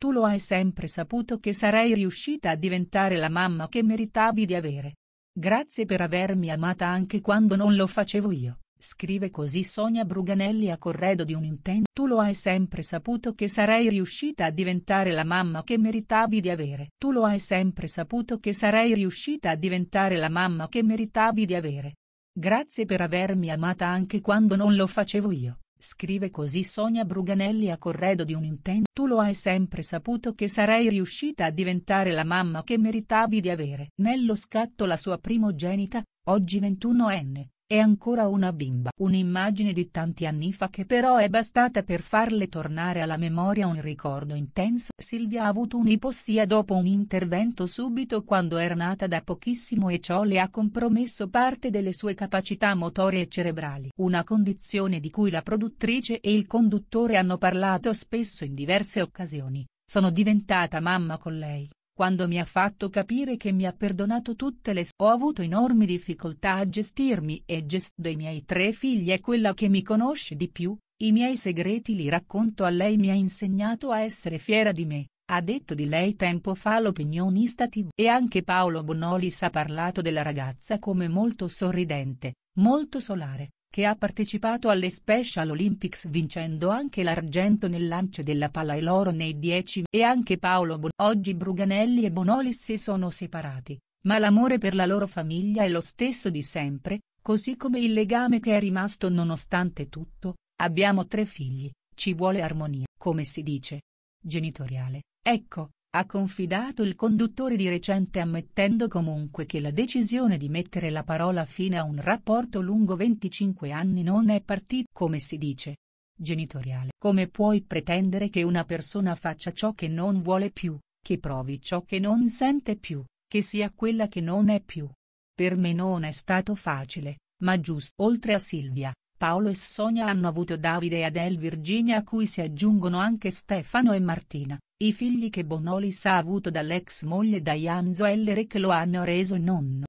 Tu lo hai sempre saputo che sarei riuscita a diventare la mamma che meritavi di avere. Grazie per avermi amata anche quando non lo facevo io. Scrive così Sonia Bruganelli a corredo di un intento. Tu lo hai sempre saputo che sarei riuscita a diventare la mamma che meritavi di avere. Tu lo hai sempre saputo che sarei riuscita a diventare la mamma che meritavi di avere. Grazie per avermi amata anche quando non lo facevo io. Scrive così Sonia Bruganelli a corredo di un intento. Tu lo hai sempre saputo che sarei riuscita a diventare la mamma che meritavi di avere. Nello scatto la sua primogenita, oggi 21enne, è ancora una bimba. Un'immagine di tanti anni fa che però è bastata per farle tornare alla memoria un ricordo intenso. Silvia ha avuto un'ipossia dopo un intervento subito quando era nata da pochissimo e ciò le ha compromesso parte delle sue capacità motorie e cerebrali. Una condizione di cui la produttrice e il conduttore hanno parlato spesso in diverse occasioni, sono diventata mamma con lei. Quando mi ha fatto capire che mi ha perdonato tutte le ho avuto enormi difficoltà a gestirmi e gest i miei tre figli è quella che mi conosce di più, i miei segreti li racconto a lei mi ha insegnato a essere fiera di me, ha detto di lei tempo fa l'opinionista TV e anche Paolo Bonolis ha parlato della ragazza come molto sorridente, molto solare, che ha partecipato alle Special Olympics vincendo anche l'argento nel lancio della palla e l'oro nei 10 e anche Paolo Bon. Oggi Bruganelli e Bonolis si sono separati, ma l'amore per la loro famiglia è lo stesso di sempre, così come il legame che è rimasto nonostante tutto, abbiamo tre figli, ci vuole armonia, come si dice. Genitoriale, ecco, ha confidato il conduttore di recente ammettendo comunque che la decisione di mettere la parola fine a un rapporto lungo 25 anni non è partita, come si dice, genitoriale. Come puoi pretendere che una persona faccia ciò che non vuole più, che provi ciò che non sente più, che sia quella che non è più? Per me non è stato facile, ma giusto. Oltre a Silvia, Paolo e Sonia hanno avuto Davide e Adele Virginia a cui si aggiungono anche Stefano e Martina. I figli che Bonolis ha avuto dall'ex moglie Diane Zoellere lo hanno reso nonno.